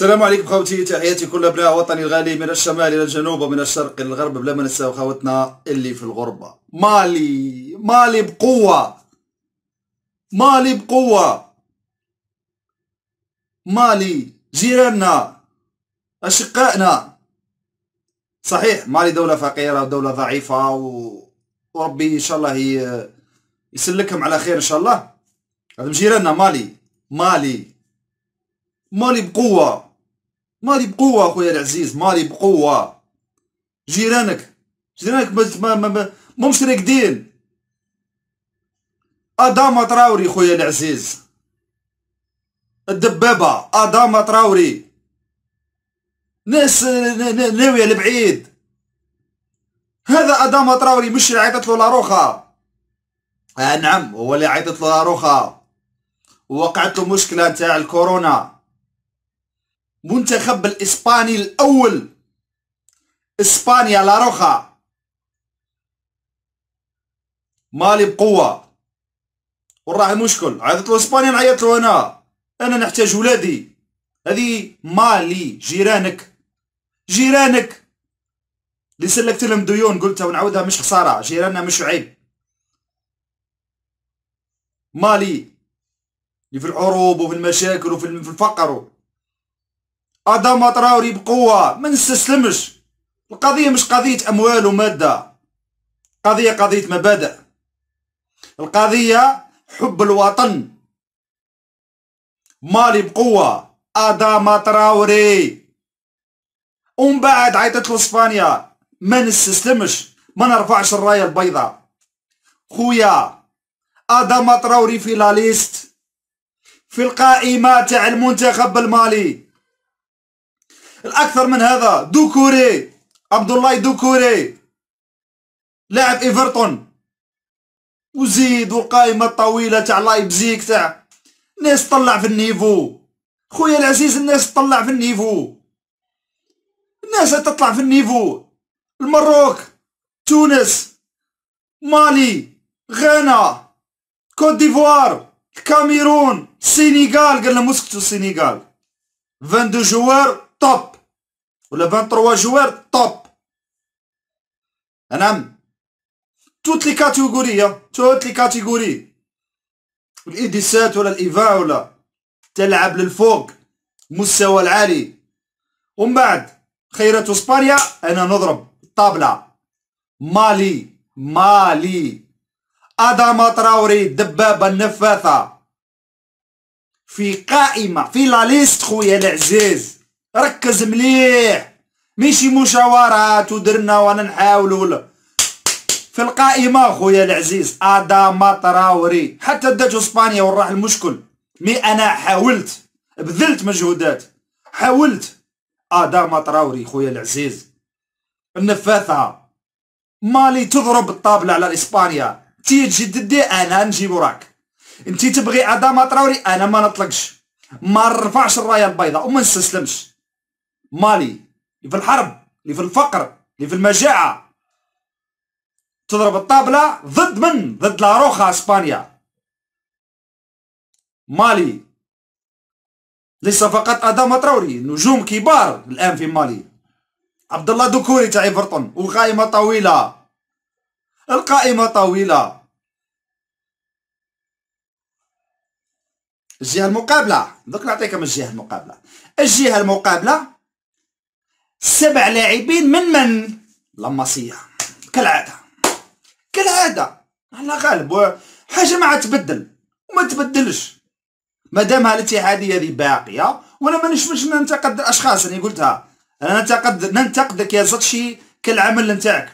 السلام عليكم خوتي تحياتي كل ابناء وطني الغالي من الشمال الى الجنوب ومن الشرق الى الغرب بلا ما نساو خوتنا اللي في الغربه مالي مالي بقوه مالي بقوه مالي جيراننا اشقائنا صحيح مالي دوله فقيره ودوله ضعيفه و... وربي ان شاء الله يسلكهم على خير ان شاء الله هذا جيراننا مالي مالي مالي بقوه مالي بقوه اخويا العزيز مالي بقوه جيرانك جيرانك ما ما ما مش راقدين ادام تراوري خويا العزيز الدبابه ادام تراوري ناس ناويه لبعيد هذا ادام تراوري مش اللي عيطت له لاروخا آه نعم هو اللي عيطت له لاروخا وقعت له مشكله تاع الكورونا منتخب الإسباني الأول إسبانيا لا روخا مالي بقوة وراه المشكل عيطت له إسبانيا نعيط له أنا أنا نحتاج ولادي هذه مالي جيرانك جيرانك اللي سلكت لهم ديون قلتها ونعاودها مش خسارة جيراننا مش عيب مالي في الحروب وفي المشاكل وفي الفقر أدم تراوري بقوة ما نستسلمش القضية مش قضية أموال ومادة قضية قضية مبادئ القضية حب الوطن مالي بقوة أدام تراوري ومن بعد عيطت اسبانيا ما نستسلمش ما نرفعش الراية البيضاء خويا أدام تراوري في لا ليست في القائمة تاع المنتخب المالي الأكثر من هذا دوكوري عبد الله دوكوري لاعب إيفرتون وزيد والقائمة الطويلة تاع لايبزيك تاع ناس طلع في النيفو خويا العزيز الناس تطلع في النيفو الناس تطلع في النيفو المروك تونس مالي غانا كوت ديفوار الكاميرون السينيغال قال لهم اسكتوا السينيغال 22 جوار توب ولا 23 جوار توب نعم توت لي كاتيجوري توت لي كاتيجوري الايديسات ولا الايفا ولا تلعب للفوق مستوى العالي ومن بعد خيرات اسبانيا انا نضرب الطابلة مالي مالي اداما تراوري دبابة النفاثه في قائمة في لا ليست خويا العزيز ركز مليح ماشي مشاورات ودرنا وانا نحاولوا ولا في القائمة خويا العزيز أداما تراوري حتى داتو اسبانيا وراح المشكل مي انا حاولت بذلت مجهودات حاولت أداما تراوري خويا العزيز النفاثة مالي تضرب الطابلة على اسبانيا تي تجي ضدي انا نجيب راك انت تبغي أداما تراوري انا ما نطلقش ما نرفعش الراية البيضاء وما نستسلمش مالي اللي في الحرب اللي في الفقر اللي في المجاعة تضرب الطابلة ضد من ضد لاروخا اسبانيا مالي ليس فقط ادم تراوري نجوم كبار الآن في مالي عبد الله دوكوري تاع ايفرتون والقائمة طويلة القائمة طويلة الجهة المقابلة دوك نعطيكم الجهة المقابلة الجهة المقابلة سبع لاعبين من من لماسية كالعادة كالعادة على غالب حاجة ما تبدل وما تبدلش دام الاتحادية هذه باقية وانا ما نشمش ننتقد الاشخاص اللي قلتها انا ننتقد ننتقدك يا زطشي كالعمل نتاعك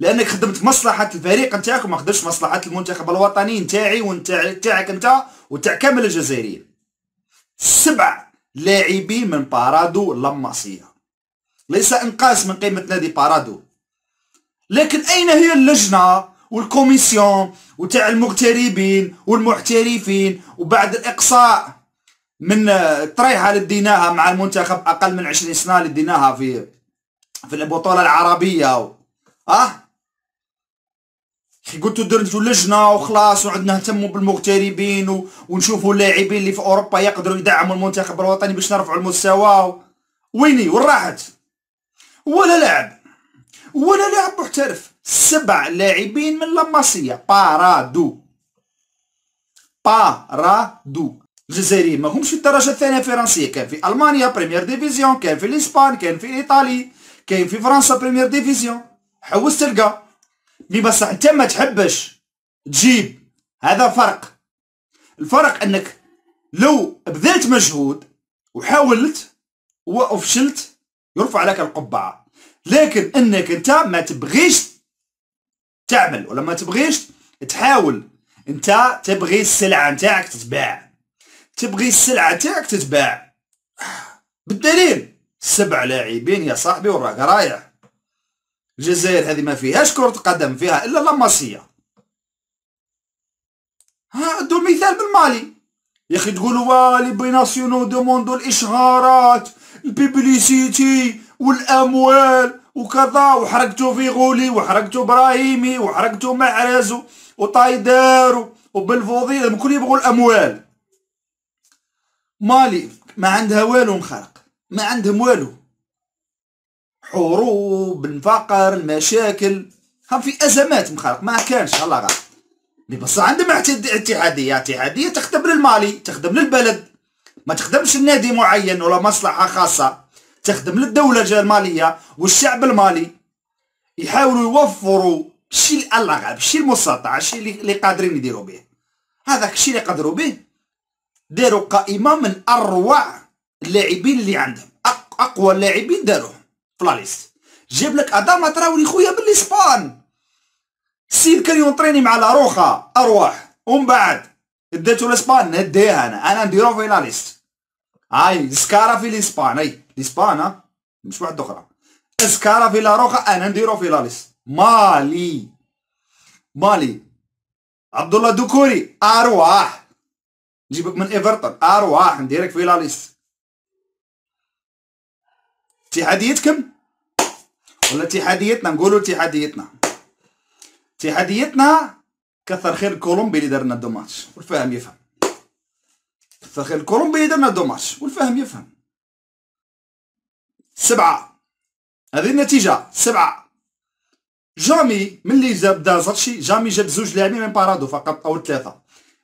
لانك خدمت مصلحه الفريق نتاعك وما خدمتش مصلحه المنتخب الوطني نتاعي ونتاعك انت وتاع كامل الجزائريين سبع لاعبين من بارادو لماسيه ليس انقاص من قيمه نادي بارادو لكن اين هي اللجنه والكوميسيون وتاع المغتربين والمحترفين وبعد الاقصاء من آه، طريحة اللي مع المنتخب اقل من 20 سنه اللي في في البطوله العربيه و... اه كي قلتوا درتوا لجنه وخلاص وعندنا نهتموا بالمغتربين و... ونشوفوا اللاعبين اللي في اوروبا يقدروا يدعموا المنتخب الوطني باش نرفعوا المستوى و... ويني وين راحت ولا لاعب ولا لاعب محترف سبع لاعبين من لاماسيا بارادو بارادو الجزائريين ما همش في الدرجه الثانيه الفرنسيه كان في المانيا بريمير ديفيزيون كان في الاسبان كان في ايطالي كان في فرنسا بريمير ديفيزيون حوس تلقى مي بصح انت ما تحبش تجيب هذا فرق الفرق انك لو بذلت مجهود وحاولت وفشلت يرفع لك القبعة لكن انك انت ما تبغيش تعمل ولا ما تبغيش تحاول انت تبغي السلعة نتاعك تتباع تبغي السلعة نتاعك تتباع بالدليل سبع لاعبين يا صاحبي وراك رايح الجزائر هذه ما فيهاش كرة قدم فيها إلا لاماسية ها ادوا مثال بالمالي يا اخي تقولوا والي بيناسيونو دوموندو الاشهارات البيبليسيتي والاموال وكذا وحركتو فيغولي وحركتو براهيمي وحركتو معرز وطايدار وبلفوضي الكل يبغوا الاموال مالي ما عندها والو مخرق ما عندهم والو حروب الفقر المشاكل هم في ازمات مخرق ما كانش الله غالب بصح عندهم اتحاديه اتحاديه تخدم للمالي تخدم للبلد ما تخدمش النادي معين ولا مصلحة خاصة تخدم للدولة المالية والشعب المالي يحاولوا يوفروا الشيء الألعاب غالب الشيء المستطاع الشيء اللي قادرين يديروا به هذاك الشيء اللي قدروا به داروا قائمة من أروع اللاعبين اللي عندهم أقوى اللاعبين داروهم في جيب لك أدام تراوري خويا بالإسبان سير كان يونطريني مع لاروخا أرواح ومن بعد اديتو لاسبان نديها انا انا نديرو في لاليست هاي سكارا في الاسبان هاي الاسبان ها مش واحد اخرى سكارا في لا روخا انا نديرو في لاليست مالي مالي عبد الله دوكوري ارواح نجيبك من ايفرتون ارواح نديرك في لاليست اتحاديتكم ولا اتحاديتنا نقولوا اتحاديتنا اتحاديتنا كثر خير كولومبي اللي دارنا دو ماتش والفاهم يفهم كثر خير كولومبي اللي دارنا دو ماتش والفاهم يفهم سبعة هذه النتيجة سبعة جامي من اللي جاب دا زرشي جامي جاب زوج لاعبين من بارادو فقط أو ثلاثة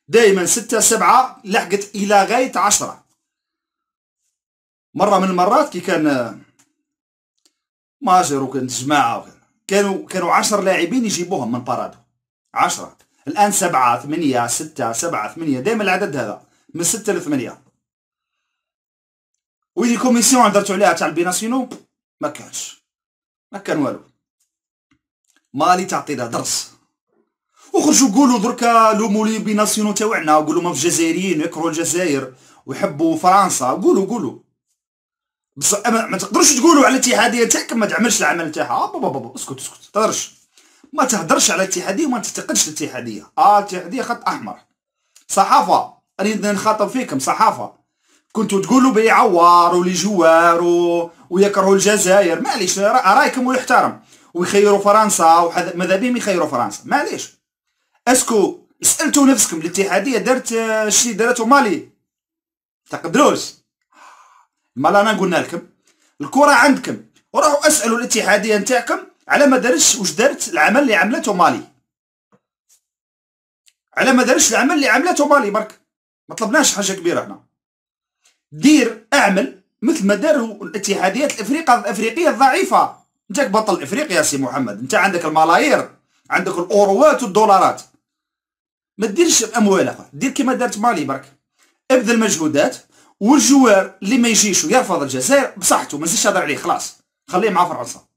دائما ستة سبعة لحقت إلى غاية عشرة مرة من المرات كي كان ماجر وكانت جماعة كانوا كانوا عشر لاعبين يجيبوهم من بارادو عشرة الآن سبعة ثمانية ستة سبعة ثمانية دائما العدد هذا من ستة لثمانية ويدي كوميسيون درتو عليها تاع البيناسيونو ما كانش ما كان والو مالي تعطينا درس وخرجوا قولوا دركا لو مولي بيناسيونو تاعنا وقولوا ما في الجزائريين يكرهوا الجزائر ويحبوا فرنسا قولوا قولوا بصح ما تقدرش تقولوا على الاتحاديه تاعك ما تعملش العمل تاعها اسكت اسكت تقدرش ما تهدرش على الاتحاديه وما تنتقدش الاتحاديه اه الاتحاديه خط احمر صحافه اريد نخاطب فيكم صحافه كنتوا تقولوا عوار ولي جوار و... ويكرهوا الجزائر معليش رايكم ويحترم ويخيروا فرنسا وحد... ماذا بهم يخيروا فرنسا معليش اسكو سالتوا نفسكم الاتحاديه دارت آه، شي دارته مالي تقدروش مالا انا قلنا لكم الكره عندكم وراحوا اسالوا الاتحاديه نتاعكم على ما دارتش واش دارت العمل اللي عملته مالي على ما دارتش العمل اللي عملته مالي برك ما طلبناش حاجه كبيره هنا دير اعمل مثل ما داروا الاتحاديات الافريقيه الافريقيه الضعيفه انت بطل افريقيا سي محمد انت عندك الملايير عندك الاوروات والدولارات ما ديرش اخويا دير كما دارت مالي برك ابذل مجهودات والجوار اللي ما يجيش ويرفض الجزائر بصحته ما نزيدش هضر عليه خلاص خليه مع فرنسا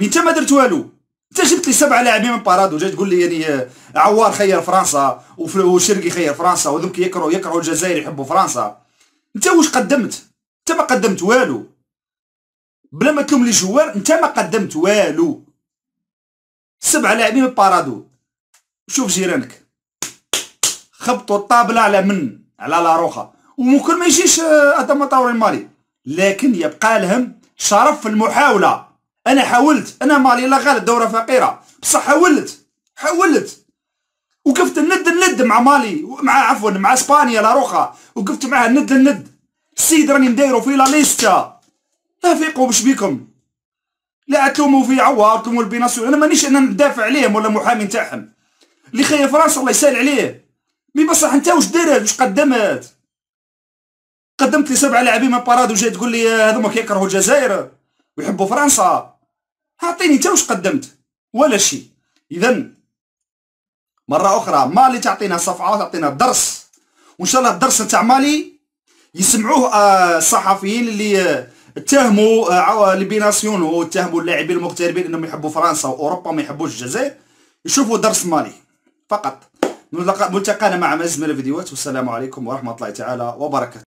انت ما درت والو انت جبت لي سبعه لاعبين من بارادو جا تقول لي يعني آه، عوار خير فرنسا وشرقي خير فرنسا وذوك يكرهوا يكرهوا الجزائر يحبوا فرنسا انت واش قدمت انت ما قدمت والو بلا ما تلوم لي جوار انت ما قدمت والو سبعه لاعبين من بارادو شوف جيرانك خبطوا الطابله على من على لا روخا وممكن ما يجيش آه، ادم طاوري المالي لكن يبقى لهم شرف في المحاوله انا حاولت انا مالي لا غالب دوره فقيره بصح حاولت حاولت وقفت الند الند مع مالي مع عفوا مع اسبانيا لا روخا وقفت معها الند الند السيد راني مدايرو في لا ليستا لا فيقوا باش بيكم لا تلوموا في عوار تلوموا البيناسيون انا مانيش انا ندافع عليهم ولا محامي نتاعهم اللي خايف فرنسا الله يسهل عليه مي بصح انت واش دارت واش قدمت قدمت لي سبعه لاعبين من باراد وجاي تقول لي هذوما كيكرهوا الجزائر ويحبوا فرنسا اعطيني انت واش قدمت ولا شيء اذا مره اخرى مالي تعطينا صفعه تعطينا درس وان شاء الله الدرس نتاع مالي يسمعوه آه، الصحفيين اللي آه، اتهموا آه، لي بيناسيون واتهموا اللاعبين المغتربين انهم يحبوا فرنسا واوروبا ما يحبوش الجزائر يشوفوا درس مالي فقط ملتقانا مع مزيد من الفيديوهات والسلام عليكم ورحمه الله تعالى وبركاته